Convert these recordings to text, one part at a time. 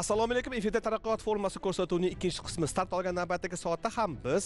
assalomu alaykum efirda taraqqiyot formasi ko'rsatuvining ikkinchi qismi start olgan navbatdagi soatda ham biz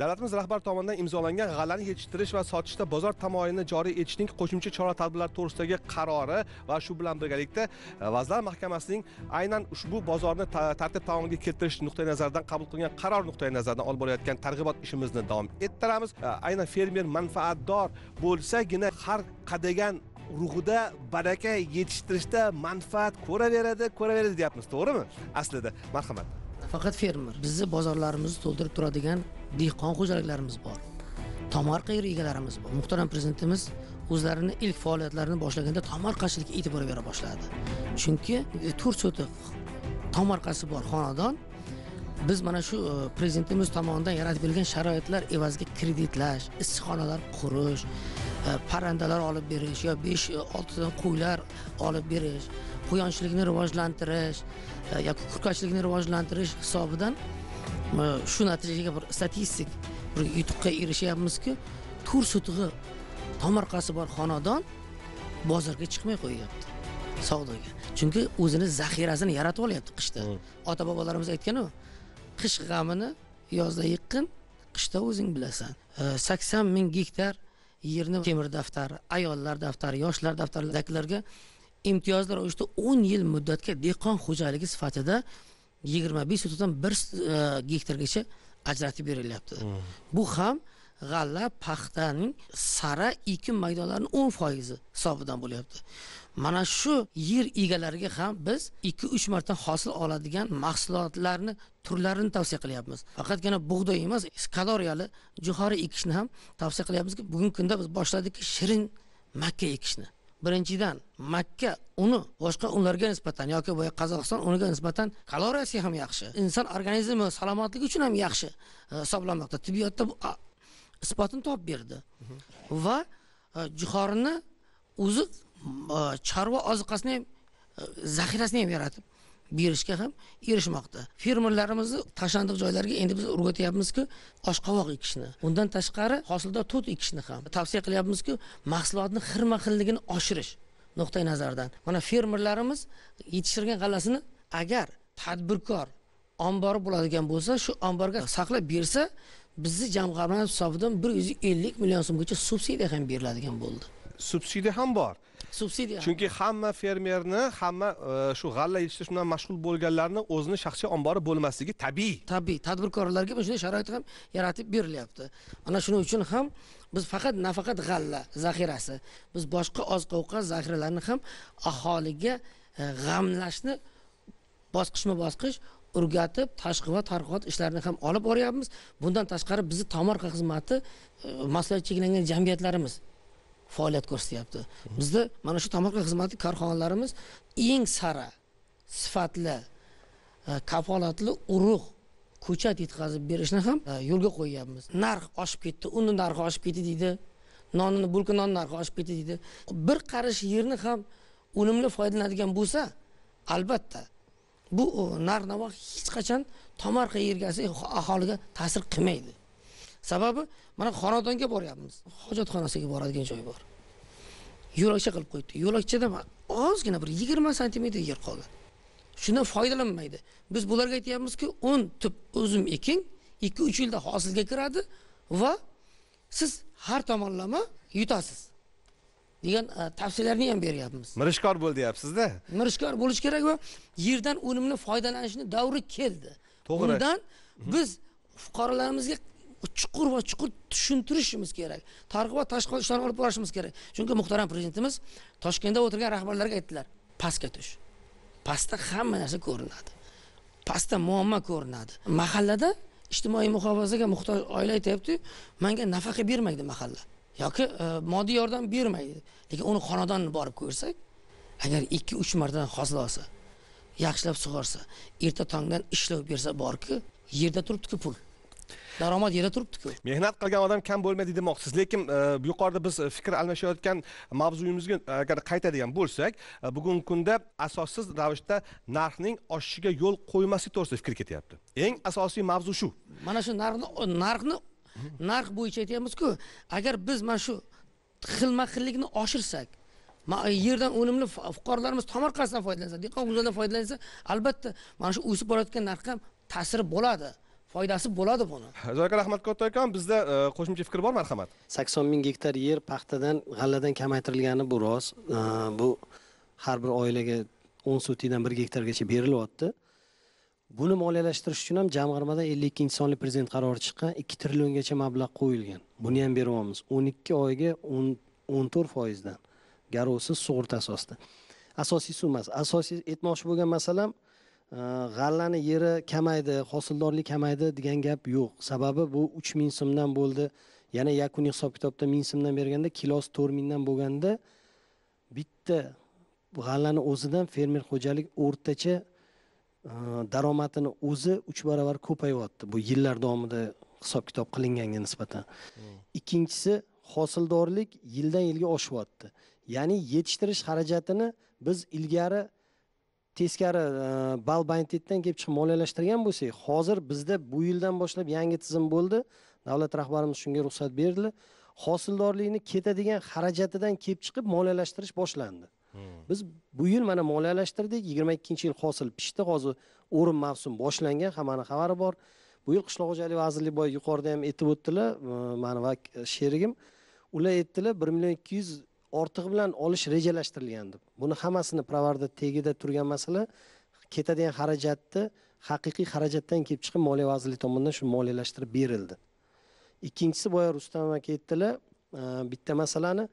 davlatimiz rahbari tomonidan imzolangan g'allani yetishtirish va sotishda bozor tamoyilini joriy etishning qo'shimcha chora tadbirlar to'g'risidagi qarori va shu bilan birgalikda e, vazirlar mahkamasining aynan ushbu bozorni tartib taomilga keltirish nuqtai nazaridan qabul qilgan qaror nuqtai nazaridan olib borayotgan targ'ibot ishimizni davom ettiramiz e, aynan fermer manfaatdor bo'lsagina har qadagan urug'ida baraka yetishtirishda manfaat ko'raveradi ko'raveradi deyapmiz to'g'rimi aslida marhamat faqat fermer bizni bozorlarimizni to'ldirib turadigan dehqon xo'jaliklarimiz bor tomorqa yer egalarimiz bor muhtaram prezidentimiz o'zlarini ilk faoliyatlarini boshlaganda tomorqachilikka e'tibor bera boshladi chunki e, to'rt sotix tomorqasi bor xonadon biz mana shu e, prezidentimiz tomonidan yaratib berilgan sharoitlar evaziga kreditlash issiqxonalar qurish E, parrandalar olib berish yo besh e, oltidan qo'ylar olib berish quyonchilikni rivojlantirish e, yoki kurkachilikni rivojlantirish hisobidan shu natijaga bir statistik bir yutuqqa erishyapmizki tur sotug'i tomorqasi bor xonadon bozorga chiqmay qo'yyapti savdoga chunki o'zini zaxirasini yaratib olyapti qishda hmm. ota bobolarimiz aytganu qish g'amini yozda yiqqin qishda o'zing bilasan sakson ming gektar yerni temir daftari ayollar daftari yoshlar daftaridagilarga imtiyozlar uchta o'n yil muddatga dehqon xo'jaligi sifatida yigirma besh sotadan bir e, gektargacha ajratib berilyapti hmm. bu ham g'alla paxtaning sara ekin maydonlarini o'n foizi hisobidan bo'lyapti mana shu yer egalariga ham biz 2-3 marta hosil oladigan mahsulotlarni turlarini tavsiya qilyapmiz faqatgina bug'doy emas kaloriyali jo'xori ekishni ham tavsiya qilyapmizki bugungi kunda biz boshladikki shirin makka ekishni birinchidan makka uni boshqa unlarga nisbatan yoki boya qozog'iston uniga nisbatan kaloriyasi ham yaxshi inson organizmi salomatligi uchun ham yaxshi e, hisoblanmoqda tibbiyotda isbotini topib berdi va e, juhorini o'zi chorva ozuqasini zaxirasini ham yaratib berishga ham erishmoqda fermerlarimizni tashlandiq joylarga endi biz o'rgatyapmizku oshqovoq ekishni undan tashqari hosildor tut ekishni ham tavsiya qilyapmizku mahsulotni xirma xilligini oshirish nuqtai nazardan mana fermerlarimiz yetishtirgan g'allasini agar tadbirkor ombori bo'ladigan bo'lsa shu omborga saqlab bersa bizni jamg'arma hisobidan bir yuz ellik million so'mgacha subsidiya ham beriladigan bo'ldi subsidiya ham bor subsidiya chunki hamma fermerni hamma e, shu g'alla yetishtirish bilan mashg'ul bo'lganlarni o'zini shaxsiy ombori bo'lmasligi tabiiy tabiiy tadbirkorlarga mana shunday sharoit ham yaratib berilyapti ana shuning uchun ham biz faqat nafaqat g'alla zaxirasi biz boshqa oziq ovqat zaxiralarini ham aholiga e, g'amlashni bosqichma bosqich o'rgatib tashqi va targ'ibot ishlarini ham olib boryapmiz bundan tashqari bizni tomorqa xizmati e, mas'uliyati cheklangan jamiyatlarimiz faoliyat ko'rsatyapti bizda mana shu tomorqa xizmati korxonalarimiz eng sara sifatli e, kafolatli urug' ko'chat yetkazib berishni ham e, yo'lga qo'yganmiz narx oshib ketdi uni narxi oshib ketdi deydi nonni bulka non narxi oshib ketdi deydi bir qarish yerni ham unumli foydalanadigan bo'lsa albatta bu e, narx navo hech qachon tomorqa yergasi aholiga ta'sir qilmaydi sababi mana xonadonga boryapmiz hojatxonasiga boradigan joy bor yo'lakcha qilib qo'yibdi yo'lakchada ozgina bir yigirma santimetr yer qoldi shundan foydalanmaydi biz bularga aytyapmizki o'n tup uzum eking ikki uch yilda hosilga kiradi va siz har tomonlama yutasiz degan e, tavsiyalarni ham beryapmiz mirishkor bo'l deyapsizda mirishkor bo'lish kerak va yerdan unumli foydalanishni davri keldi to'g'ri undan mhm. biz fuqarolarimizga chuqur va chuqur tushuntirishimiz kerak targ'ibot tashqi ishlarini olib borishimiz kerak chunki muhtaram prezidentimiz toshkentda o'tirgan rahbarlarga aytdilar pastga tush pastda hamma narsa ko'rinadi pastda muammo ko'rinadi mahallada ijtimoiy muhofazaga muhtoj oila aytyaptiku manga nafaqa bermaydi mahalla yoki e, moddiy yordam bermaydi lekin uni xonadonini borib ko'rsak agar ikki uch martadan hosil olsa yaxshilab sug'orsa erta tongdan ishlov bersa borku yerda turibdiku pul daromad yerda turibdi-ku. Mehnat qilgan odam kam bo'lmaydi demoqsiz, lekin e, yuqorida biz e, fikr almashayotgan mavzuyimizga e, agar qaytadigan bo'lsak, bugungi kunda asossiz ravishda narxning oshishiga yo'l qo'ymaslik to'g'risida fikr ketyapti. Eng asosiy mavzu shu. Mana shu narxni narxni narx bo'yicha aytyapmizku ku agar biz mana shu xilma xillikni oshirsak, yerdan unumli fuqarolarimiz tomorqasidan foydalansa dehqon guzardan foydalansa albatta mana shu o'sib borayotgan narxga ham ta'siri bo'ladi foydasi bo'ladi buni zoyka katta akam bizda e, qo'shimcha fikr bor marhamat sakson ming gektar yer paxtadan g'alladan kamaytirilgani bu rost e, bu har bir oilaga o'n sotikdan bir gektargacha berilyapti buni moliyalashtirish uchun ham jamg'armadan ellik ikkinchi sonli prezident qarori chiqqan ikki trilliongacha mablag' qo'yilgan buni ham beryapmiz o'n ikki oyga o'n to'rt foizdan garovsiz sug'urta asosida asosiy summasi asosiy aytmoqchi bo'lgan masalam Э, g'allani yeri kamaydi hosildorlik kamaydi degan gap yo'q sababi bu uch ming so'mdan bo'ldi yana yakuniy hisob kitobda ming so'mdan berganda kilosi to'rt mingdan bo'lganda bitta g'allani o'zidan fermer xo'jalik o'rtacha e, daromadini o'zi uch baravar ko'payyapti bu yillar davomida hisob kitob qilinganga nisbatan hmm. ikkinchisi hosildorlik yildan yilga oshyapti ya'ni yetishtirish xarajatini biz ilgari teskari e, bal banditdan kelib chiqib moliyalashtirgan bo'lsak hozir bizda bu yildan boshlab yangi tizim bo'ldi davlat rahbarimiz shunga ruxsat berdilar hosildorlikni ketadigan xarajatidan kelib chiqib moliyalashtirish boshlandi hmm. biz bu yil mana moliyalashtirdik yigirma ikkinchi yil hosil pishdi hozir o'rim mavsum boshlangan hammani xabari bor bu yil qishloq xo'jalik vazirligi boya yuqorida ham aytib o'tdilar e, mani va e, sherigim ular aytdilar bir million ikki yuz ortig'i bilan olish rejalashtirilgan deb buni hammasini provarda tagida turgan masala ketadigan xarajatni haqiqiy xarajatdan kelib chiqib moliya vazirligi tomonidan shu moliyalashtirib berildi ikkinchisi boya rustam aka aytdilar e, bitta masalani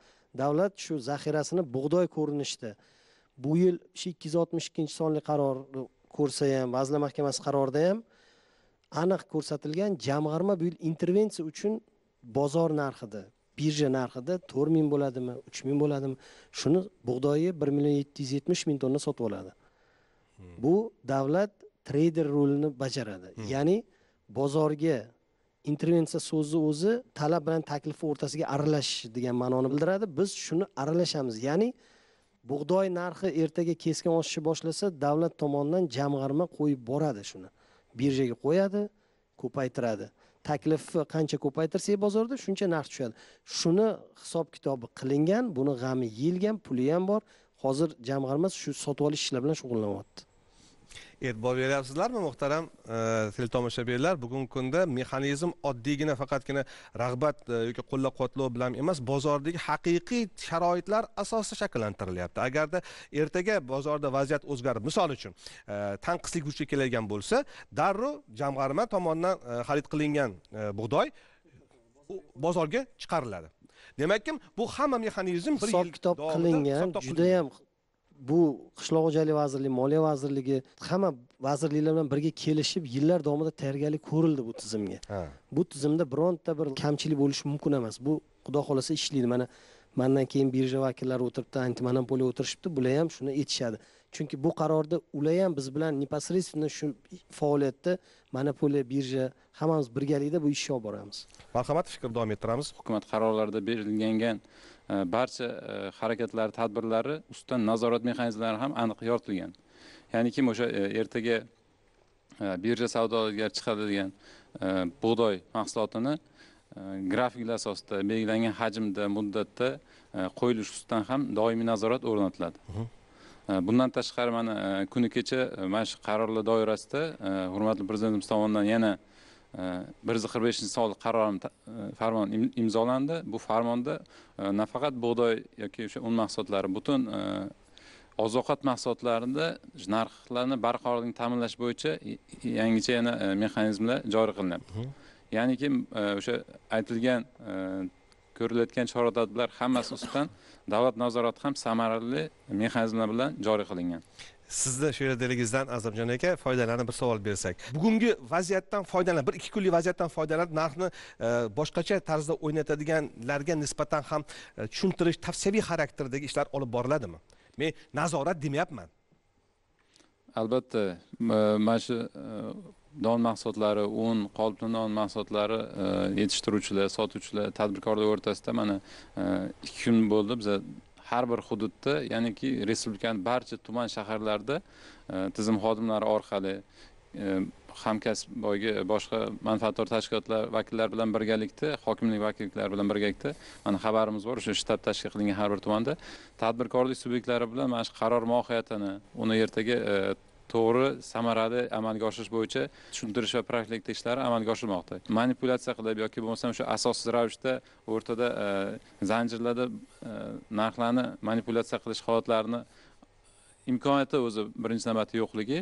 davlat shu zaxirasini bug'doy ko'rinishida bu yil shu ikki yuz oltmish ikkinchi sonli qaror ko'rsa ham vazirlar mahkamasi qarorida ham aniq ko'rsatilgan jamg'arma bu yil intervensiya uchun bozor narxida birja narxida to'rt ming bo'ladimi uch ming bo'ladimi shuni bug'doyi bir million yetti yuz yetmish ming tonna sotib oladi hmm. bu davlat treyder rolini bajaradi hmm. ya'ni bozorga intervensiya so'zi o'zi talab bilan taklifni o'rtasiga aralashish degan ma'noni bildiradi biz shuni aralashamiz ya'ni bug'doy narxi ertaga keskin oshishni boshlasa davlat tomonidan jamg'arma qo'yib boradi shuni birjaga qo'yadi ko'paytiradi taklifni qancha ko'paytirsak e, bozorda shuncha narx tushadi shuni hisob kitobi qilingan buni g'ami yeyilgan puli ham bor hozir jamg'arma shu sotib olish ishlari bilan shug'ullanyapti e'tibor beryapsizlarmi muhtaram teletomoshabinlar bugungi kunda mexanizm oddiygina faqatgina rag'bat e, yoki qo'llab quvvatlov bilan emas bozordagi haqiqiy sharoitlar asosida shakllantirilyapti agarda ertaga bozorda vaziyat o'zgarib misol uchun e, tanqislik vujudga keladigan bo'lsa darrov jamg'arma tomonidan e, xarid qilingan bug'doy bozorga chiqariladi demakki bu hamma mexanizm bir hisob kitob qilingan judayam bu qishloq xo'jalik vazirligi moliya vazirligi hamma vazirliklar bilan birga kelishib yillar davomida tayyorgarlik ko'rildi bu tizimga bu tizimda bironta bir kamchilik bo'lishi mumkin emas bu xudo xohlasa ishlaydi mana mandan keyin birja vakillari o'tiribdi antimonopoliya o'tirishibdi bular ham shuni aytishadi chunki bu qarorda ular ham biz bilan непосредственно shu faoliyatda monopoliya birja hammamiz birgalikda bu ishni olib boramiz marhamat fikr davom ettiramiz hukumat qarorlarida belgilangan Э, barcha э, harakatlari tadbirlari ustidan nazorat mexanizmlari ham aniq yoritilgan ya'ni kim o'sha e, ertaga e, birja savdosiga chiqadigan e, bug'doy mahsulotini grafiklar asosida belgilangan hajmda muddatda qo'yilishi ustidan ham doimiy nazorat o'rnatiladi bundan tashqari mana kuni kecha mana shu qarorlar doirasida hurmatli prezidentimiz tomonidan yana Э, bir yuz qirq beshinchi sonli qaror e, farmon imzolandi bu farmonda e, nafaqat bug'doy yoki o'sha un mahsulotlari butun e, oziq ovqat mahsulotlarida narxlarni barqarorligini ta'minlash bo'yicha yangicha yana mexanizmlar joriy qilinyapti ya'niki o'sha aytilgan ko'rilayotgan chora tadbirlar hammasi ustidan davlat nazorati ham samarali mexanizmlar bilan joriy qilingan sizni she'riyatligingizdan azamjon aka foydalanib bir savol bersak bugungi vaziyatdan foydalanib bir ikki kunlik vaziyatdan foydalanib narxni e, boshqacha tarzda o'ynatadiganlarga nisbatan ham e, tushuntirish tavsiyaviy xarakterdagi ishlar olib boriladimi men nazorat demayapman albatta mana shu don e, mahsulotlari un qolipli non mahsulotlari yetishtiruvchilar sotuvchilar tadbirkorlar o'rtasida mana ikki kun bo'ldi biza har bir hududda ya'niki respublikani barcha tuman shaharlarida e, tizim xodimlari orqali e, hamkasb boyga boshqa manfaatdor tashkilotlar vakillari bilan birgalikda hokimlik vakillari bilan birgalikda mana xabarimiz bor o'sha shtab tashkil qilingan har bir tumanda tadbirkorlik subyektlari bilan mana shu qaror mohiyatini uni ertaga e, to'g'ri samarali amalga oshirish bo'yicha tushuntirish va profilaktika ishlari amalga oshirilmoqda manipulyatsiya qilib yoki bo'lmasam shu asossiz ravishda o'rtada e, zanjirlarda e, narxlarni manipulyatsiya qilish holatlarini imkoniyati o'zi birinchi navbatda yo'qligi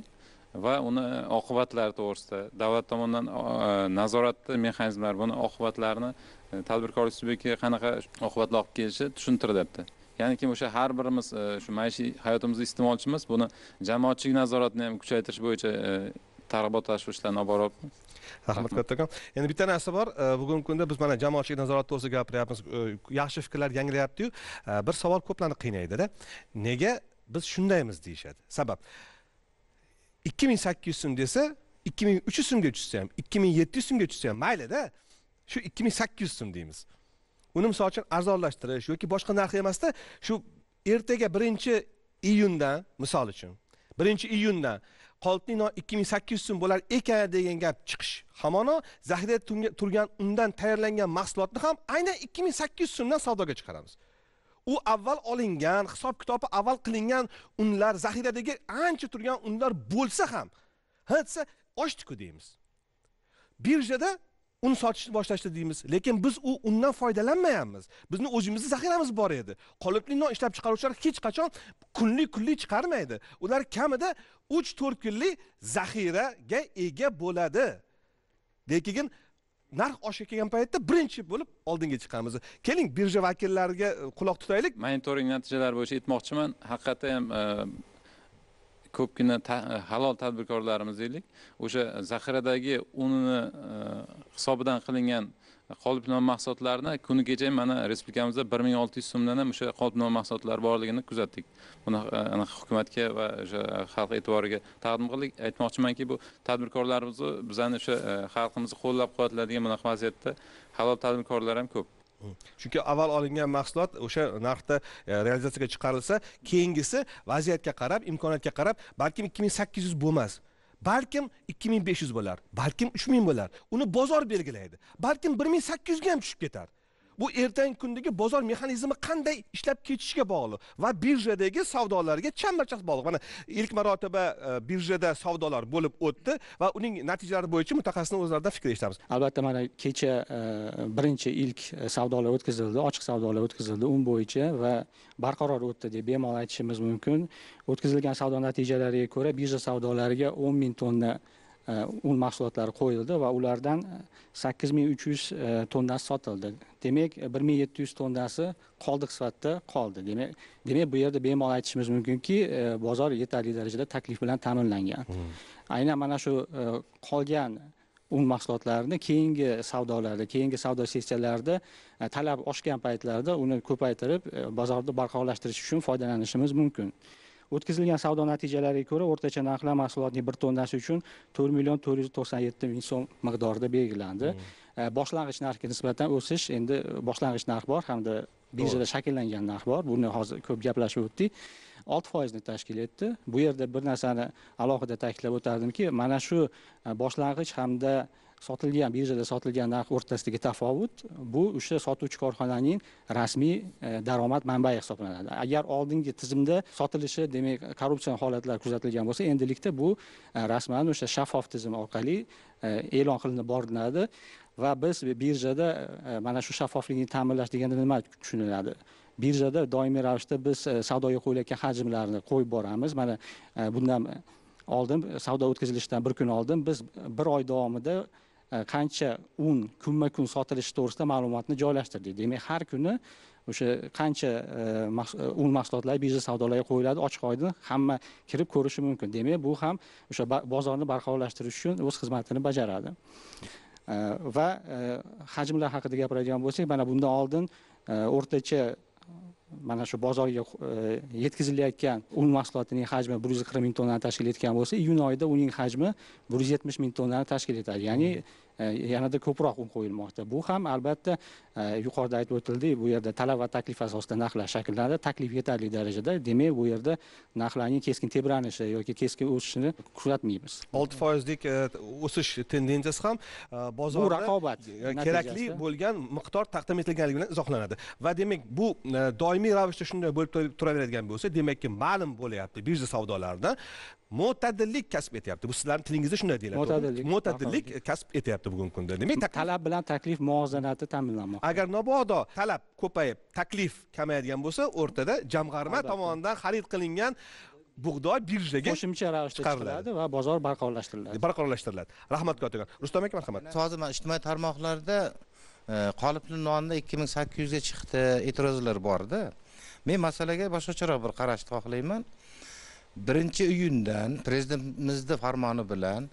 va uni e, oqibatlari to'g'risida davlat tomonidan nazoratni mexanizmlari buni oqibatlarini tadbirkorlik subyektiga qanaqa oqibatlar olib kelishi tushuntirilyapti ya'ni kim o'sha har birimiz e, shu maishiy hayotimizda iste'molchimiz buni jamoatchilik nazoratini ham kuchaytirish bo'yicha e, targ'ibot ishlarini olib boryapmiz rahmat kattakon endi bitta narsa bor e, bugungi kunda biz mana jamoatchilik nazorati to'g'risida gapiryapmiz yaxshi fikrlar yangrayaptiyu bir savol ko'plarni qiynaydida nega biz shundaymiz deyishadi sabab ikki ming sakkiz yuz so'm desa ikki ming uch yuz so'mga tushsa ham ikki ming yetti yuz so'mga tushsa ham maylida shu ikki ming sakkiz yuz so'm deymiz uni misol uchun arzonlashtirish yoki boshqa narxi emasda shu ertaga birinchi iyundan misol uchun birinchi iyundan qoltin non ikki ming sakkiz yuz so'm bo'lar ekan degan gap chiqish hamono zaxirada turgan undan tayyorlangan mahsulotni ham aynan ikki ming sakkiz yuz so'mdan savdoga chiqaramiz u avval olingan hisob kitobi avval qilingan unlar zaxiradagi ancha turgan unlar bo'lsa ham ha desa ochdiku deymiz birjada un sotishni boshlashdi deymiz lekin biz u undan foydalanmayapmiz bizni o'zimizni zaxiramiz bor edi qolipli non ishlab chiqaruvchilar hech qachon kunlik kunlik chiqarmaydi ular kamida uch to'rt kunlik zaxiraga ega bo'ladi lekin narx oshga kelgan paytda birinchi bo'lib oldinga chiqamiz keling birja vakillariga quloq tutaylik monitoring natijalari bo'yicha aytmoqchiman haqiqatdan ham e, ko'pgina e, halol tadbirkorlarimiz deylik o'sha zaxiradagi unini e, hisobidan qilingan qolipnoma mahsulotlarni kuni kecha mana respublikamizda bir ming olti yuz so'mdan ham o'sha qolipnoma mahsulotlari borligini kuzatdik buni e, hukumatga va o'sha xalq e'tiboriga taqdim qildik aytmoqchimanki bu tadbirkorlarimizni bizani o'sha xalqimizni qo'llab quvvatlaydigan bunaqa vaziyatda halol tadbirkorlar ham ko'p chunki avval olingan mahsulot o'sha narxda e, realizatsiyaga chiqarilsa keyingisi vaziyatga qarab imkoniyatga qarab balkim ikki ming sakkiz yuz bo'lmas balkim 2500 bo'lar balkim 3000 bo'lar uni bozor belgilaydi balkim 1800 ga ham tushib ketar bu ertangi kundagi bozor mexanizmi qanday ishlab ketishiga bog'liq va birjadagi savdolarga chambarchas bog'liq mana ilk marotaba e, birjada savdolar bo'lib o'tdi va uning natijalari bo'yicha mutaxassisni o'zlaridan fikr eshitamiz albatta mana kecha e, birinchi ilk savdolar o'tkazildi ochiq savdolar o'tkazildi un bo'yicha va barqaror o'tdi deb bemalol aytishimiz mumkin o'tkazilgan savdo natijalariga ko'ra birja savdolariga o'n ming tonna E, un mahsulotlari qo'yildi va ulardan e, sakkiz ming uch yuz e, tonnasi sotildi demak bir ming yetti yuz tonnasi qoldiq sifatida qoldi demak demak bu yerda bemalol aytishimiz mumkinki bozor yetarli darajada taklif bilan ta'minlangan hmm. aynan mana shu qolgan un mahsulotlarini keyingi savdolarda keyingi savdo sessiyalarida talab oshgan paytlarda uni ko'paytirib bozorni barqarorlashtirish uchun foydalanishimiz mumkin o'tkazilgan savdo natijalariga ko'ra o'rtacha narxlar mahsulotning bir tonnasi uchun to'rt million to'rt yuz to'qson yetti ming so'm miqdorida belgilandi hmm. boshlang'ich narxga nisbatan o'sish endi boshlang'ich narx bor hamda birjada shakllangan narx bor buni hozir ko'p gaplashib o'tdik olti foizni tashkil etdi bu yerda bir narsani alohida ta'kidlab o'tardimki mana shu e, boshlang'ich hamda sotilgan birjada sotilgan narx o'rtasidagi tafovut bu o'sha sotuvchi korxonaning rasmiy e, daromad manbai hisoblanadi agar oldingi tizimda sotilishi demak korrupsion holatlar kuzatilgan bo'lsa endilikda bu e, rasman o'sha shaffof tizim orqali e, e'lon qilinib boriladi va biz birjada mana shu shaffoflikni ta'minlash deganda nima tushuniladi birjada doimiy ravishda biz savdoga qo'yilayotgan hajmlarni qo'yib boramiz mana bundan oldin savdo o'tkazilishidan bir kun oldin biz bir oy davomida E, qancha un kunma kun sotilishi to'g'risida ma'lumotni joylashtirdik demak har kuni o'sha qancha e, e, un mahsulotlari birja savdolarga qo'yiladi ochiq oydin hamma kirib ko'rishi mumkin demak bu ham o'sha bozorni barqarorlashtirish uchun o'z xizmatini bajaradi va hajmlar haqida gapiradigan bo'lsak mana bundan oldin o'rtacha mana shu bozorga e, yetkazilayotgan un mahsulotining hajmi bir yuz qirq ming tonnani tashkil etgan bo'lsa iyun oyida uning hajmi bir yuz yetmish ming tonnani tashkil etadi ya'ni mm. Э, yanada ko'proq um qo'yilmoqda bu ham albatta э, yuqorida aytib o'tildi bu yerda talab va taklif asosida narxlar shakllanadi taklif yetarli darajada demak bu yerda narxlarning keskin tebranishi yoki keskin o'sishini kuzatmaymiz olti foizlik e, o'sish tendensiyasi ham e, bozorda bu raqobat e, kerakli bo'lgan miqdor taqdim etilganligi bilan izohlanadi va demak bu doimiy ravishda shunday bo'lib turaveradigan bo'lsa demakki ma'lum bo'lyapti birja savdolarida mo'tadillik kasb etyapti bu sizlarni tilingizda shunday deyiladi mo'tadillik mo'tadillik kasb etyapti bugungi kunda demak talab bilan taklif muvozanati ta'minlanmoqda agar mabodo talab ko'payib taklif kamayadigan bo'lsa o'rtada jamg'arma tomonidan xarid qilingan bug'doy birjaga qo'shimcha ravishda chiqariladi va bozor barqarorlashtiriladi e, barqarorlashtiriladi rahmat kotigan rustam aka marhamat hozir mana ijtimoiy tarmoqlarda e, qolipli nonni ikki ming sakkiz yuzga chiqdi e'tirozlar borda men masalaga boshqacharoq bir qarashni xohlayman birinchi iyundan prezidentimizni farmoni bilan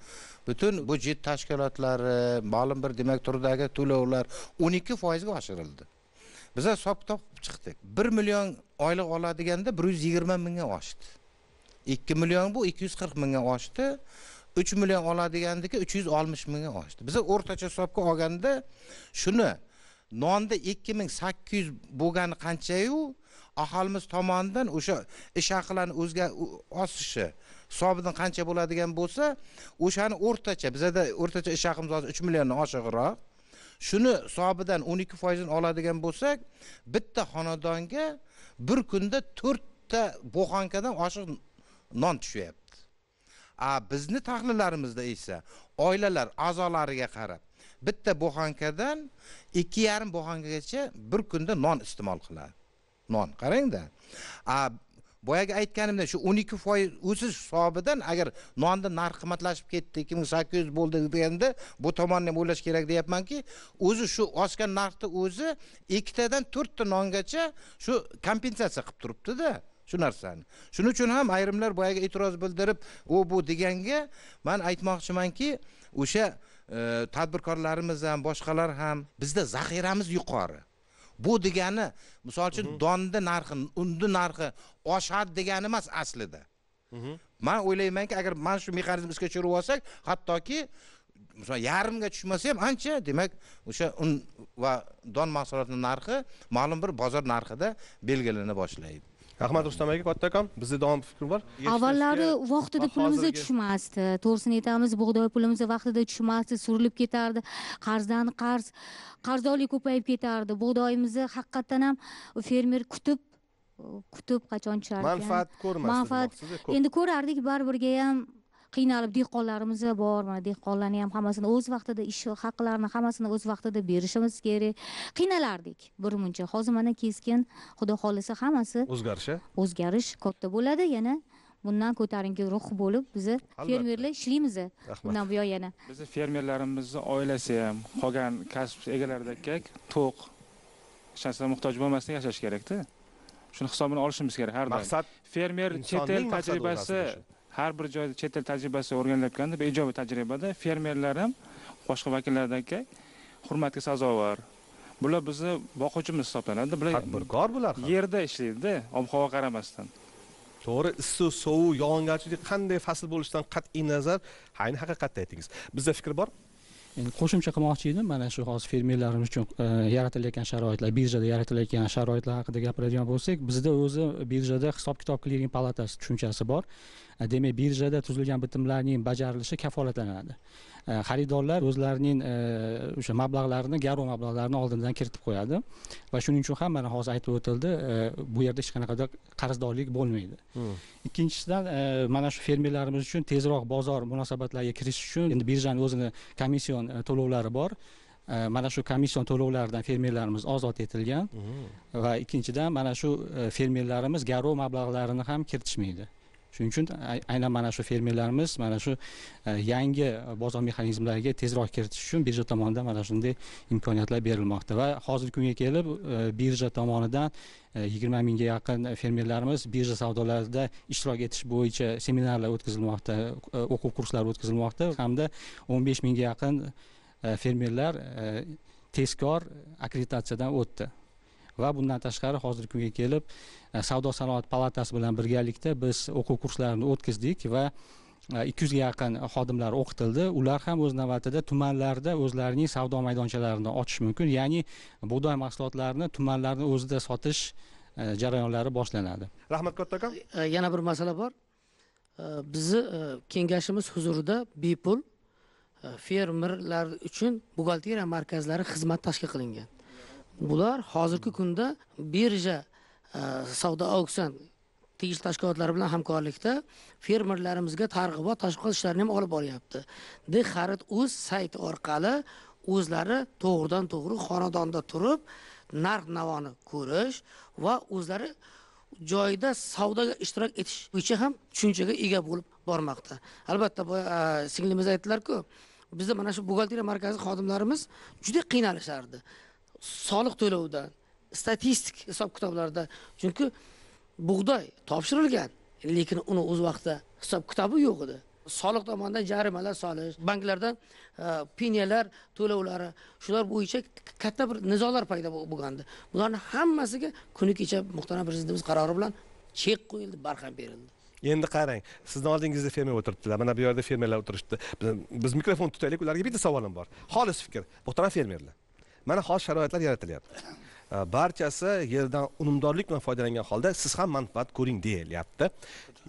butun byudjet tashkilotlari ma'lum bir demak turdagi to'lovlar o'n ikki foizga oshirildi biza hisob topib chiqdik bir million oylik oladiganda bir yuz yigirma mingga oshdi ikki million bu ikki yuz qirq mingga oshdi uch million oladigandiki uch yuz oltmish mingga oshdi biza o'rtacha hisobga olganda shuni nonda ikki ming sakkiz yuz bo'lgani qanchayu aholimiz tomonidan o'sha ish haqlarini o'zga osishi hisobidan qancha bo'ladigan bo'lsa o'shani o'rtacha bizada o'rtacha ish haqimiz hozir uch milliondan oshiqroq shuni hisobidan o'n ikki foizini oladigan bo'lsak bitta xonadonga bir kunda to'rtta bo'xonkadan oshiq non tushyapti a bizni tahlillarimizda esa oilalar a'zolariga qarab bitta bo'xonkadan ikki yarim bo'xonkagacha bir kunda non iste'mol qiladi non qarangda boyagi aytganimdek shu o'n ikki foiz o'sish hisobidan agar nonni narxi qimmatlashib ketdi ikki ming sakkiz yuz bo'ldi deganda bu tomonni ham o'ylash kerak deyapmanki o'zi shu oshgan narxni o'zi ikkitadan to'rtta nongacha shu kompensatsiya qilib turibdida shu narsani shuning uchun ham ayrimlar boyagi e'tiroz bildirib u bu deganga man aytmoqchimanki o'sha e, tadbirkorlarimiz ham boshqalar ham bizda zaxiramiz yuqori bu degani misol uchun mhm. donni narxi undi narxi oshadi degani emas aslida mhm. man o'ylaymanki agar mana shu mexanizmni ishga tushirib olsak hattoki misol yarimga tushmasa ham ancha demak o'sha un va don mahsulotining narxi ma'lum bir bozor narxida belgilana boshlaydi rahmat rustam aka kattakon bizda davom fikr bor avvallari vaqtida pulimiz tushmasdi to'g'risini aytamiz bug'doy pulimiz vaqtida tushmasdi surilib ketardi qarzdan qarz qarzdorlik ko'payib ketardi bug'doyimizni haqiqatdan ham fermer kutib kutib qachon ekan manfaat ko'rmasdi manfaat endi ko'rardik baribirga ham qiynalib dehqonlarimiz bor mana dehqonlarni ham hammasini o'z vaqtida ish haqlarini hammasini o'z vaqtida berishimiz kerak qiynalardik bir muncha hozir mana keskin xudo xohlasa hammasi o'zgarish o'zgarish katta bo'ladi yana bundan ko'tarinki ruh bo'lib biz fermerlar ishlaymiz bundan buyon yana bizni fermerlarimizni oilasi ham qolgan kasb egalaridek to'q hech narsaga muhtoj bo'lmasdan yashash kerakda shuni hisobini olishimiz kerak har doim maqsad fermer chet el tajribasi har bir joyda chet el tajribasi o'rganilayotganda bu ijobiy tajribada fermerlar ham boshqa vakillardagi hurmatga sazovor bular bizni boquvchimiz hisoblanadi bular tadbirkor bular ham yerda ishlaydida ob havo qaramasdan to'g'ri issiq sovuq yog'ingarchilik qanday fasl bo'lishidan qat'iy nazar ayni haqiqatni aytdingiz bizda fikr bor endi qo'shimcha qilmoqchi edim mana shu hozir fermerlarimiz uchun e, yaratilayotgan sharoitlar birjada yaratilayotgan sharoitlar haqida gapiradigan bo'lsak bizda o'zi birjada hisob kitob kliring palatasi tushunchasi bor Э, demak birjada tuzilgan bitimlarning bajarilishi kafolatlanadi э, xaridorlar o'zlarining э, o'sha mablag'larini garov mablag'larini oldindan kiritib qo'yadi va shuning uchun ham mana hozir aytib o'tildi e, bu yerda hech qanaqada qarzdorlik bo'lmaydi ikkinchisidan e, mana shu fermerlarimiz uchun tezroq bozor munosabatlariga kirish uchun endi birjani o'zini komission e, to'lovlari bor mana shu komission to'lovlaridan fermerlarimiz ozod etilgan va ikkinchidan mana shu fermerlarimiz garov mablag'larini ham kiritishmaydi shuning uchun aynan mana shu fermerlarimiz mana shu e, yangi bozor mexanizmlariga tezroq kiritish uchun birja tomonidan mana shunday imkoniyatlar berilmoqda va hozirgi kunga kelib e, birja tomonidan e, yigirma mingga yaqin fermerlarimiz birja savdolarida ishtirok etish bo'yicha seminarlar o'tkazilmoqda o'quv kurslari o'tkazilmoqda hamda o'n besh mingga yaqin fermerlar tezkor akkreditatsiyadan o'tdi va bundan tashqari hozirgi kunga kelib e, savdo sanoat palatasi bilan birgalikda biz o'quv kurslarini o'tkazdik va e, ikki yuzga yaqin xodimlar o'qitildi ular ham o'z navbatida tumanlarda o'zlarining savdo maydonchalarini ochish mumkin ya'ni bug'doy mahsulotlarini tumanlarni o'zida sotish e, jarayonlari boshlanadi rahmat katta akam yana bir masala bor bizni kengashimiz huzurida bepul fermerlar uchun buxgalteriya markazlari xizmat tashkil qilingan bular hozirgi kunda birja e, savdo auksion tegishli tashkilotlar bilan hamkorlikda fermerlarimizga targ'ibot tashviqot ishlarini ham olib boryapti xarid uz sayti orqali o'zlari to'g'ridan to'g'ri xonadonda turib narx navoni ko'rish va o'zlari joyida savdoga ishtirok etish bo'yicha ham tushunchaga ega bo'lib bormoqda albatta boya e, singlimiz aytdilarku bizda mana shu buxgalteriya markazi xodimlarimiz juda qiynalishardi soliq to'lovidan statistik hisob kitoblarda chunki bug'doy topshirilgan lekin uni o'z vaqtida hisob kitobi yo'q edi soliq tomonidan jarimalar solish banklardan e, penyalar to'lovlari shular bo'yicha katta bir nizolar paydo bo'lgandi bularni hammasiga kuni kecha muhtaram prezidentimiz qarori bilan chek qo'yildi barham berildi endi qarang sizni oldingizda fermer o'tiribdilar mana bu yerda fermerlar o'tirishdi biz mikrofon tutaylik ularga bitta savolim bor xolis fikr muhtaram fermerlar mana hozir sharoitlar yaratilyapti barchasi yerdan unumdorlik bilan foydalangan holda siz ham manfaat ko'ring deyilyapti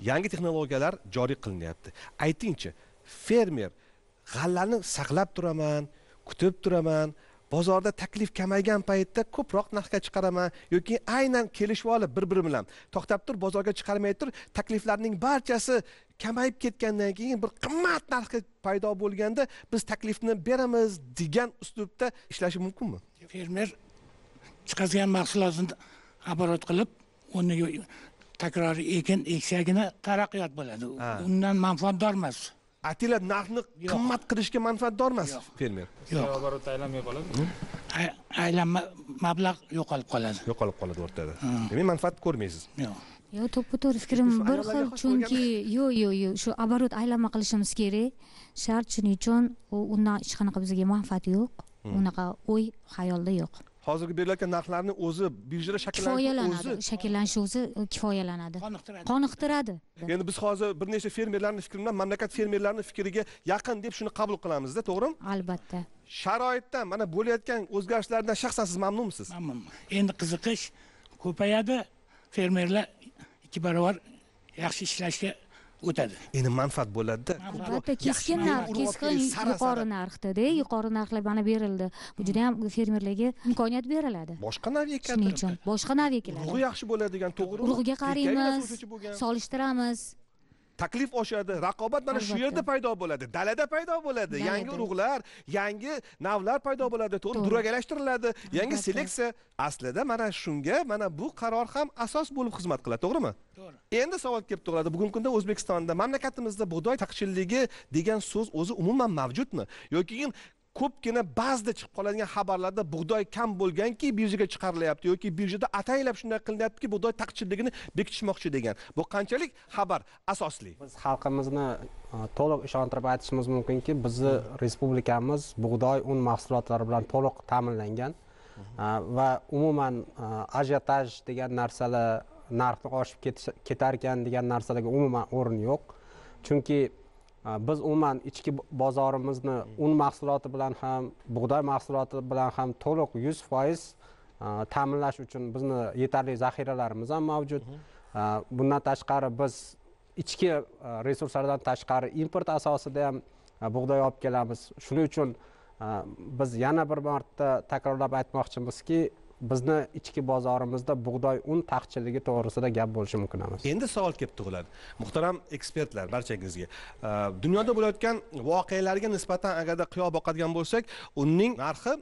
yangi texnologiyalar joriy qilinyapti aytingchi fermer g'allani saqlab turaman kutib turaman bozorda taklif kamaygan paytda ko'proq narxga chiqaraman yoki aynan kelishib olib bir biri bilan to'xtab tur bozorga chiqarmay tur takliflarning barchasi kamayib ketgandan keyin bir qimmat narxga paydo bo'lganda biz taklifni beramiz degan uslubda ishlashi mumkinmi fermer chiqazgan mahsulotini оборот qilib uni takroriy ekin eksagina taraqqiyot bo'ladi undan manfaatdor emas aytinglar narxni qimmat qilishga manfaatdor emas fermer yo'q оборот aylanmay qoladi aylanma mablag' yo'qolib qoladi yo'qolib qoladi o'rtada demak manfaat ko'rmaysiz yo'q yo'q to'ppa to'g'ri fikrim bir xil chunki yo'q yo'q yo'q shu оборот aylanma qilishimiz kerak shart shuning uchun undan hech qanaqa bizga manfaat yo'q hmm. unaqa o'y xayolda yo'q hozirgi berilayotgan narxlarni o'zi birjada kifoyalanadi shakllanishi o'zi kifoyalanadi qoniqtiradi qoniqtiradi endi biz hozir bir nechta fermerlarni fikri bilan mamlakat fermerlarini fikriga yaqin deb shuni qabul qilamizda to'g'rimi albatta sharoitdan mana bo'layotgan o'zgarishlardan shaxsan siz mamnunmisiz mamnunman endi qiziqish ko'payadi fermerlar ikki barobar yaxshi ishlashga o'tadi endi manfaat bo'ladida albatta keskin narx keskin yuqori narxdada yuqori narxlar mana berildi bu juda ham fermerlarga imkoniyat beriladi boshqa navga shuning uchun boshqa navga keladi urug' yaxshi bo'ladi degan to'g'ri urug'iga qaraymiz solishtiramiz taklif oshadi raqobat mana shu yerda paydo bo'ladi dalada paydo bo'ladi yangi urug'lar yangi navlar paydo bo'ladi to'g'ri duragalashtiriladi yangi seleksiya aslida mana shunga mana bu qaror ham asos bo'lib xizmat qiladi to'g'rimi to'g'ri endi savol kelib tug'iladi bugungi kunda o'zbekistonda mamlakatimizda bug'doy taqchilligi degan so'z o'zi umuman mavjudmi yoki ko'pgina ba'zida chiqib qoladigan xabarlarda bug'doy kam bo'lganki birjaga chiqarilyapti yoki birjada ataylab shunday qilinyaptiki bug'doy taqchilligini bekitishmoqchi degan bu qanchalik xabar asosli biz xalqimizni e, to'liq ishontirib aytishimiz mumkinki bizni respublikamiz bug'doy un mahsulotlari bilan to'liq ta'minlangan e, va umuman e, ajiotaj degan narsalar narxni oshib ketar ekan degan narsalarga umuman o'rin yo'q chunki Э, biz umuman ichki bozorimizni un mahsuloti bilan ham bug'doy mahsuloti bilan ham to'liq yuz foiz e, ta'minlash uchun bizni yetarli zaxiralarimiz ham mavjud э, bundan tashqari biz ichki e, resurslardan tashqari import asosida ham e, bug'doy olib kelamiz shuning uchun biz yana bir marta takrorlab aytmoqchimizki bizni ichki bozorimizda bug'doy un taqchilligi to'g'risida gap bo'lishi mumkin emas endi savol kelib tug'iladi muhtaram ekspertlar barchangizga dunyoda bo'layotgan voqealarga nisbatan agarda qiyo boqadigan bo'lsak unning narxi e,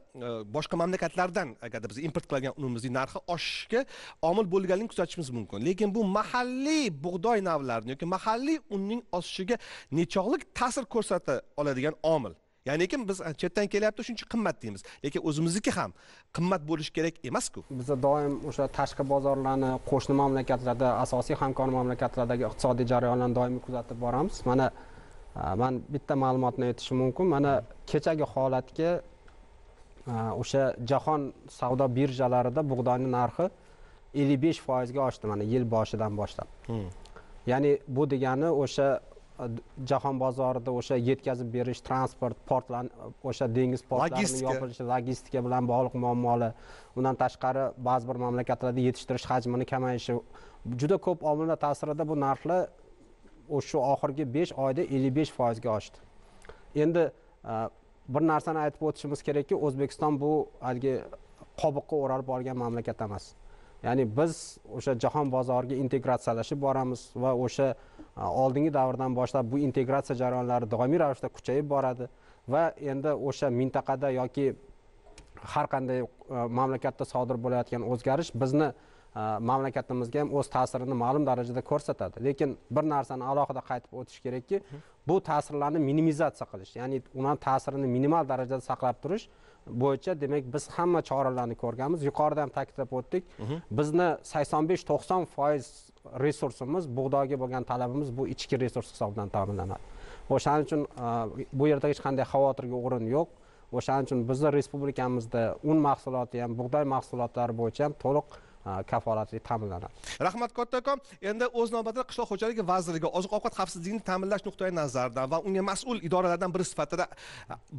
boshqa mamlakatlardan agarda biz import qiladigan unimizning narxi oshishiga omil bo'lganligini kuzatishimiz mumkin lekin bu mahalliy bug'doy navlarini yoki mahalliy unning oshishiga nechog'lik ta'sir ko'rsata oladigan omil ya'ni lekin biz chetdan kelyapti shuncha qimmat deymiz lekin o'zimizniki ham qimmat bo'lishi kerak emasku biza doim o'sha tashqi bozorlarni qo'shni mamlakatlarda asosiy hamkor mamlakatlardagi iqtisodiy jarayonlarni doimiy kuzatib boramiz mana man bitta ma'lumotni aytishim mumkin mana kechagi holatga o'sha jahon savdo birjalarida bug'doyni narxi ellik besh foizga oshdi mana yil boshidan boshlab hmm. ya'ni bu degani o'sha jahon bozorida o'sha yetkazib berish transport portlar o'sha dengiz portlarini yopilishi logistika bilan bog'liq muammolar undan tashqari ba'zi bir mamlakatlarda yetishtirish hajmini kamayishi juda ko'p omillar ta'sirida bu narxlar o'sha oxirgi besh oyda ellik besh foizga oshdi endi e, bir narsani aytib o'tishimiz kerakki o'zbekiston bu haligi qobiqqa o'ralib olgan mamlakat emas ya'ni biz o'sha jahon bozoriga integratsiyalashib boramiz va o'sha e, oldingi davrdan boshlab bu integratsiya jarayonlari doimiy ravishda kuchayib boradi va endi o'sha mintaqada yoki har qanday e, mamlakatda sodir bo'layotgan o'zgarish bizni e, mamlakatimizga ham o'z ta'sirini ma'lum darajada ko'rsatadi lekin bir narsani alohida qaytib o'tish kerakki bu ta'sirlarni minimizatsiya qilish ya'ni ularni ta'sirini minimal darajada saqlab turish bo'yicha demak biz hamma choralarni ko'rganmiz yuqorida ham ta'kidlab o'tdik mhm. bizni sakson besh to'qson foiz resursimiz bug'doyga bo'lgan talabimiz bu ichki resurs hisobidan ta'minlanadi o'shaning uchun e, bu yerda hech qanday xavotirga o'rin yo'q o'shaning uchun bizni respublikamizda un mahsuloti ham bug'doy mahsulotlari bo'yicha ham to'liq kafolatli ta'minlanadi rahmat kattakon endi o'z navbatida qishloq xo'jaligi vazirligi oziq ovqat xavfsizligini ta'minlash nuqtai nazaridan va unga mas'ul idoralardan biri sifatida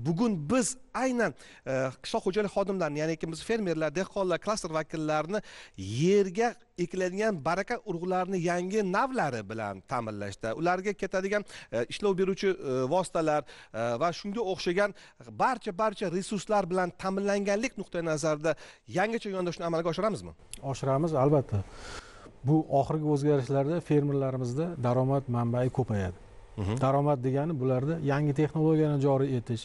bugun biz aynan e, qishloq xo'jalik xodimlarini ya'niki biz fermerlar dehqonlar klaster vakillarini yerga ekiladigan baraka urug'larini yangi navlari bilan ta'minlashda ularga ketadigan e, ishlov beruvchi e, vositalar e, va shunga o'xshagan barcha barcha resurslar bilan ta'minlanganlik nuqtai nazaridan yangicha yondashuvni amalga oshiramizmi oshiramiz albatta bu oxirgi o'zgarishlarda fermerlarimizda daromad manbai ko'payadi mhm. daromad degani bularda yangi texnologiyani joriy etish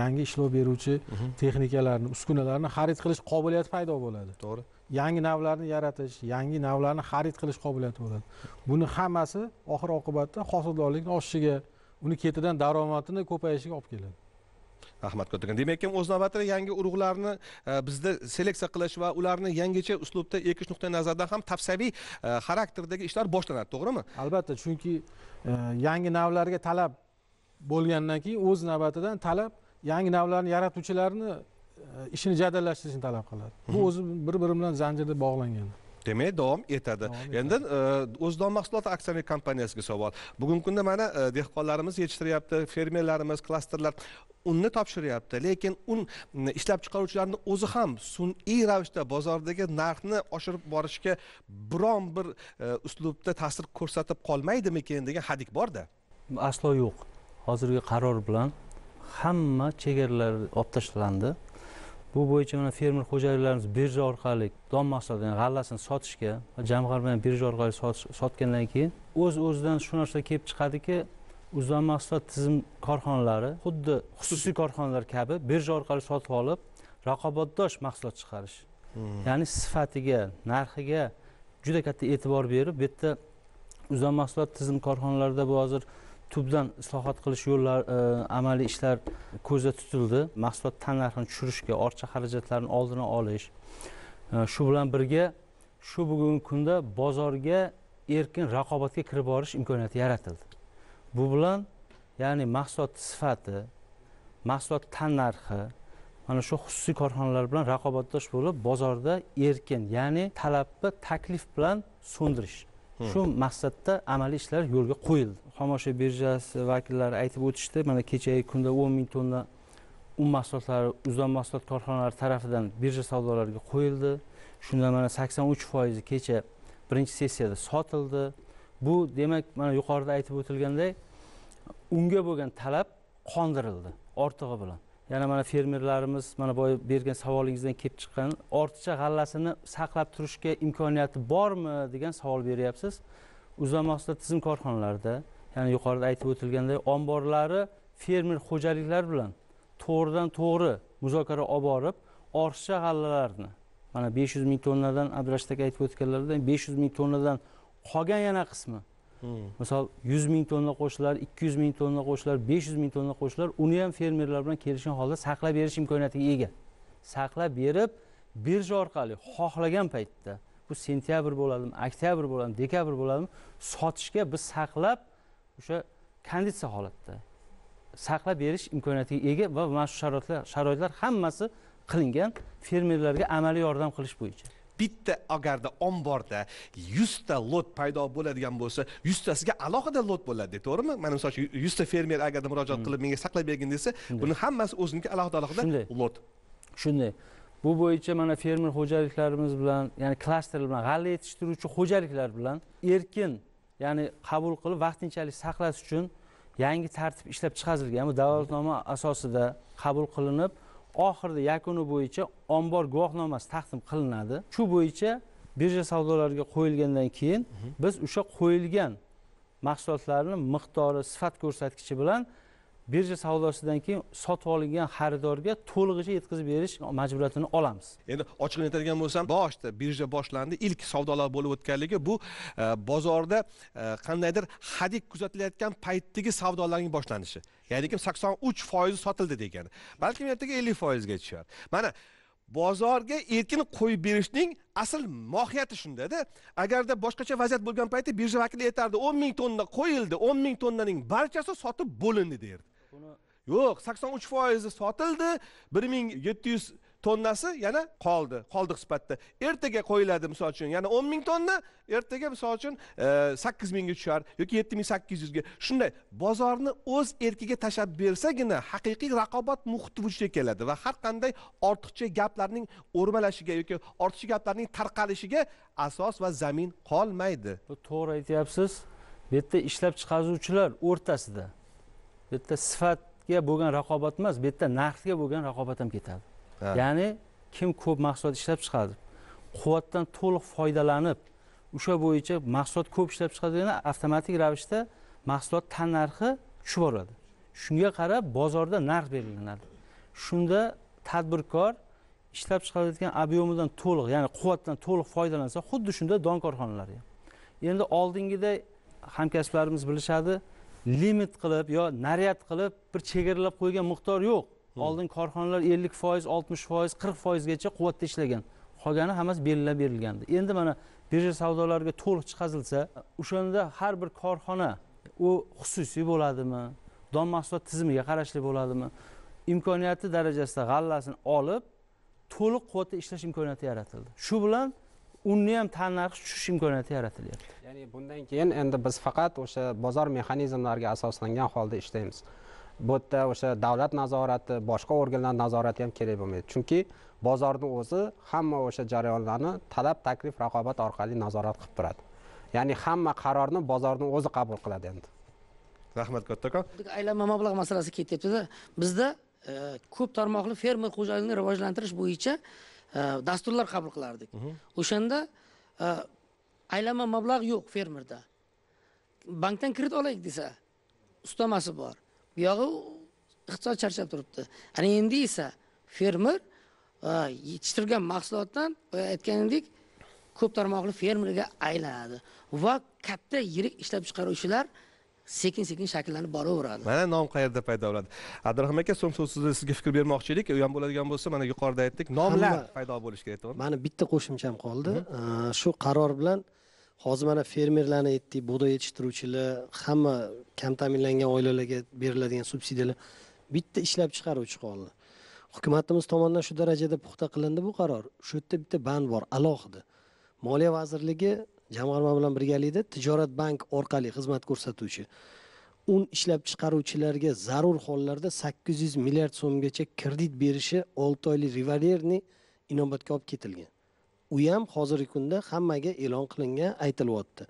yangi ishlov beruvchi mhm. texnikalarni uskunalarni xarid qilish qobiliyati paydo bo'ladi to'g'ri yangi navlarni yaratish yangi navlarni xarid qilish qobiliyati bo'ladi buni hammasi oxir oqibatda hosildorlikni oshishiga uni ketidan daromadini ko'payishiga olib keladi rahmat ko'tagan demak ham o'z navbatida yangi urug'larni e, bizda seleksiya qilish va ularni yangicha uslubda ekish nuqtai nazaridan ham tavsiyaviy e, xarakterdagi ishlar boshlanadi to'g'rimi albatta chunki e, yangi navlarga talab bo'lgandan keyin o'z navbatidan talab yangi navlarni yaratuvchilarni Э, ishini jadallashtirishni talab qiladi bu o'zi bir biri bilan zanjirda bog'langan demak davom etadi endi e, o'zidon mahsuloti aksioner kompaniyasiga savol bugungi kunda mana e, dehqonlarimiz yetishtiryapti fermerlarimiz klasterlar unni topshiryapti lekin un ishlab chiqaruvchilarni o'zi ham sun'iy ravishda bozordagi narxni oshirib borishga biron bir e, uslubda ta'sir ko'rsatib qolmaydimikin degan hadik borda aslo yo'q hozirgi qaror bilan hamma chegaralar olib tashlandi bu bo'yicha mana fermer xo'jaliklarimiz birja orqali don mahsulotini g'allasini sotishga jamg'armani birja orqali sotgandan keyin o'z o'zidan shu narsa kelib chiqadiki uzon mahsulot tizim korxonalari xuddi xususiy korxonalar kabi birja orqali sotib olib raqobatdosh mahsulot chiqarish hmm. ya'ni sifatiga narxiga juda katta e'tibor berib bu yerda uzon mahsulot tizim korxonalarida bu hozir tubdan islohot qilish yo'llari e, amaliy ishlar ko'zda tutildi mahsulot tan narxini tushirishga ortiqcha xarajatlarni oldini olish e, shu bilan birga shu bugungi kunda bozorga erkin raqobatga kirib borish imkoniyati yaratildi bu bilan ya'ni mahsulot sifati mahsulot tan narxi mana shu xususiy korxonalar bilan raqobatdosh bo'lib bozorda erkin ya'ni talabni taklif bilan so'ndirish shu maqsadda amaliy ishlar yo'lga qo'yildi xomashyo birjasi vakillari aytib o'tishdi mana kechagi kunda o'n ming tonna un mahsulotlari uzan mahsulot korxonalari tarafidan birja savdolariga qo'yildi shundan mana sakson uch foizi kecha birinchi sessiyada sotildi bu demak mana yuqorida aytib o'tilganday unga bo'lgan talab qondirildi ortig'i bilan yana mana fermerlarimiz mana boya bergan savolingizdan kelib chiqqan ortiqcha g'allasini saqlab turishga imkoniyati bormi degan savol beryapsiz uzlamoqsida tizim korxonalarida ya'ni yuqorida aytib o'tilganday omborlari fermer xo'jaliklari bilan to'g'ridan to'g'ri muzokara olib borib ortiqcha g'allalarni mana besh yuz ming tonnadan abdurashid aka aytib o'tganlaridek besh yuz ming tonnadan qolgan yana qismi masalan yuz ming tonna qo'shlar ikki yuz ming tonna qo'shlar besh yuz ming tonna qo'shlar uni ham fermerlar bilan kelishgan holda saqlab berish imkoniyatiga ega saqlab berib birja orqali xohlagan paytda bu sentyabr bo'ladimi oktyabr bo'ladimi dekabr bo'ladimi sotishga biz saqlab o'sha konditsiya holatda saqlab berish imkoniyatiga ega va mana shu sharoitlar sharoitlar hammasi qilingan fermerlarga amaliy yordam qilish bo'yicha bitta agarda omborda yuzta lot paydo bo'ladigan bo'lsa yuztasiga alohida lot bo'ladi to'g'rimi mana misol uchun yuzta fermer agarda murojaat qilib menga saqlab bergin desa buni hammasi o'ziniki alohida alohida lot shunday bu bo'yicha mana fermer xo'jaliklarimiz bilan ya'ni klaster bilan g'alla yetishtiruvchi xo'jaliklar bilan erkin ya'ni qabul qilib vaqtinchalik saqlash uchun yangi tartib ishlab chiqarilgan bu davlatnoma asosida qabul qilinib oxirida yakuni bo'yicha ombor guvohnomasi taqdim qilinadi shu bo'yicha birja savdolariga qo'yilgandan keyin mhm. biz o'sha qo'yilgan mahsulotlarni miqdori sifat ko'rsatkichi bilan birja savdosidan keyin sotib olingan xaridorga to'lig'icha yetkazib berish majburiyatini olamiz endi ochig'ini aytadigan bo'lsam boshida birja boshlandi ilk savdolar bo'lib o'tganligi bu e, bozorda e, qandaydir hadik kuzatilayotgan paytdagi savdolarning boshlanishi ya'niki sakson uch foizi sotildi degani balkim ertaga ellik foizga tushar mana bozorga erkin qo'yib berishning asl mohiyati shundada agarda boshqacha vaziyat bo'lgan paytda birja vakili aytardi o'n ming tonna qo'yildi o'n ming tonnaning barchasi sotib bo'lindi derdi yo'q sakson uch foizi sotildi bir ming yetti yuz tonnasi yana qoldi qoldiq sifatida ertaga qo'yiladi misol uchun yana o'n ming tonna ertaga misol uchun e, sakkiz mingga tushar yoki yetti ming sakkiz yuzga shunday bozorni o'z erkiga tashlab bersagina haqiqiy raqobat muhiti vujudga keladi va har qanday ortiqcha gaplarning o'rmalashiga yoki ortiqcha gaplarning tarqalishiga asos va zamin qolmaydi bu to'g'ri aytyapsiz bu yerda ishlab chiqaruvchilar o'rtasida bu yerda sifatga bo'lgan raqobat emas bu yerda narxga bo'lgan raqobat ham ketadi ya'ni kim ko'p mahsulot ishlab chiqarib quvvatdan to'liq foydalanib o'sha bo'yicha mahsulot ko'p ishlab chiqarilganda avtomatik ravishda mahsulot tan narxi tushib boradi shunga qarab bozorda narx belgilanadi shunda tadbirkor ishlab chiqarayotgan объемidan to'liq ya'ni quvvatdan to'liq foydalansa xuddi shunda don korxonalari ham endi oldingiday hamkasblarimiz bilishadi limit qilib yo naryad qilib bir chegaralab qo'ygan miqdor yo'q hmm. oldin korxonalar ellik foiz oltmish foiz qirq foizgacha quvvatda ishlagan qolgani hammasi belgilab berilgandi endi mana birja savdolariga to'liq chiqazilsa o'shanda har bir korxona u xususiy bo'ladimi don mahsulot tizimiga qarashli bo'ladimi imkoniyati darajasida g'allasini olib to'liq quvvatda ishlash imkoniyati yaratildi shu bilan unni ham tannarxi tushish imkoniyati yaratilyapti ya'ni bundan keyin endi biz faqat o'sha bozor mexanizmlariga asoslangan holda ishlaymiz bu yerda o'sha davlat nazorati boshqa organlar nazorati ham kerak bo'lmaydi chunki bozorni o'zi hamma o'sha jarayonlarni talab taklif raqobat orqali nazorat qilib turadi ya'ni hamma qarorni bozorni o'zi qabul qiladi endi rahmat kattakon aylanma mablag' masalasi ketyaptida bizda e, ko'p tarmoqli fermer xo'jaligini rivojlantirish bo'yicha dasturlar qabul qilardik o'shanda aylanma mablag' yo'q fermerda bankdan kredit olaylik desa ustamasi bor bu yog'i iqtisod charchab turibdi ana endi esa fermer yetishtirgan mahsulotdan boya ko'p tarmoqli fermerga aylanadi va katta yirik ishlab chiqaruvchilar sekin sekin shakllanib boraveradi mana nom qayerda paydo bo'ladi abdurahim aka so'ng so'zsiz sizga fikr bermoqchi edik u ham bo'ladigan bo'lsa mana yuqorida aytdik nomlar paydo bo'lishi kerak to'g'rimi mani bitta qo'shimcham qoldi shu qaror bilan hozir mana fermerlarni aytdik bug'doy yetishtiruvchilar hamma kam ta'minlangan oilalarga beriladigan subsidiyalar bitta ishlab chiqaruvchi qoldi hukumatimiz tomonidan shu darajada puxta qilindi bu qaror shu yerda bitta band bor alohida moliya vazirligi jamg'arma bilan birgalikda tijorat bank orqali xizmat ko'rsatuvchi un ishlab chiqaruvchilarga zarur hollarda sakkiz yuz milliard so'mgacha kredit berishi olti oylik rivalerni inobatga olib ketilgan u ham hozirgi kunda hammaga e'lon qilingan aytilyapti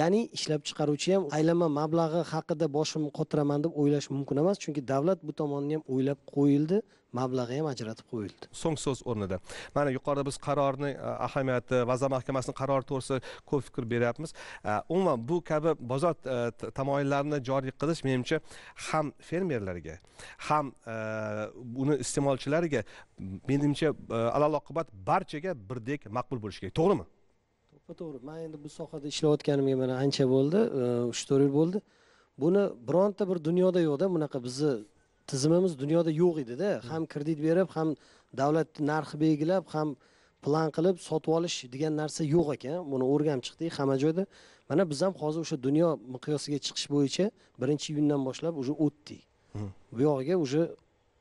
ya'ni ishlab chiqaruvchi ham aylanma mablag'i haqida boshimni qotiraman deb o'ylash mumkin emas chunki davlat bu tomonni ham o'ylab qo'yildi mablag'i ham ajratib qo'yildi so'ng so'z o'rnida mana yuqorida biz qarorni e, ahamiyati vazir mahkamasini qarori to'g'risida ko'p fikr beryapmiz e, umuman bu kabi bozor e, tamoyillarini joriy qilish menimcha ham fermerlarga ham uni iste'molchilariga menimcha alaloqibat barchaga birdek maqbul bo'lishi kerak to'g'rimi to'g'ri man endi bu sohada ishlayotganimga mana ancha bo'ldi uch to'rt yil bo'ldi buni bironta bir dunyoda yo'qda bunaqa bizni tizimimiz dunyoda yo'q edida ham kredit berib ham davlat narxi belgilab ham plan qilib sotib olish degan narsa yo'q ekan buni o'rganib chiqdik hamma joyda mana biz ham hozir o'sha dunyo miqyosiga chiqish bo'yicha birinchi iyundan boshlab уже o'tdik bu yog'iga уже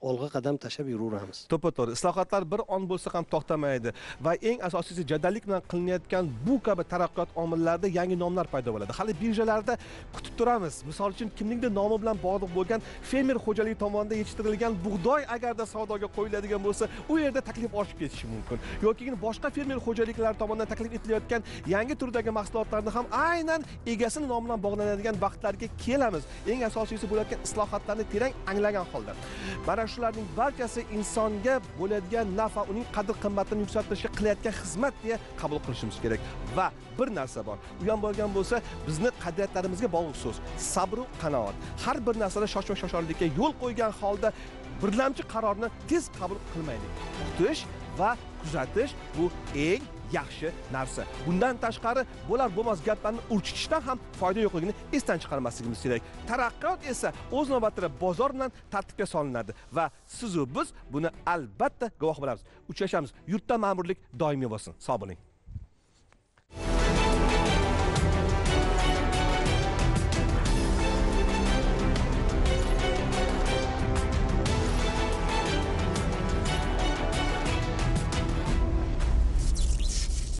olg'a qadam tashlab yuraveramiz to'ppa to'g'ri islohotlar bir on bo'lsa ham to'xtamaydi va eng asosiysi jadallik bilan qilinayotgan bu kabi taraqqiyot omillarida yangi nomlar paydo bo'ladi hali birjalarda kutib turamiz misol uchun kimningdir nomi bilan bog'liq bo'lgan fermer xo'jaligi tomonidan yetishtirilgan bug'doy agarda savdoga qo'yiladigan bo'lsa u yerda taklif oshib ketishi mumkin yoki boshqa fermer xo'jaliklari tomonidan taklif etilayotgan yangi turdagi mahsulotlarni ham aynan egasini nomi bilan bog'lanadigan vaqtlarga kelamiz eng asosiysi bo'layotgan islohotlarni terang anglagan holda mana shularning barchasi insonga bo'ladigan nafa uning qadr qimmatini yuksaltirishga qilayotgan xizmat deya qabul qilishimiz kerak va bir narsa bor u ham bo'lgan bo'lsa bizni qadriyatlarimizga bog'liq so'z sabru qanoat har bir narsada shoshma shoshorlikka yo'l qo'ygan holda birlamchi qarorni tez qabul qilmaylik kutish va kuzatish bu eng yaxshi narsa bundan tashqari bo'lar bo'lmas gaplarni urchitishdan ham foyda yo'qligini esdan chiqarmasligimiz kerak taraqqiyot esa o'z navbatida bozor bilan tartibga solinadi va sizu biz buni albatta guvoh bo'lamiz uchrashamiz yurtda ma'murlik doimiy bo'lsin sog' bo'ling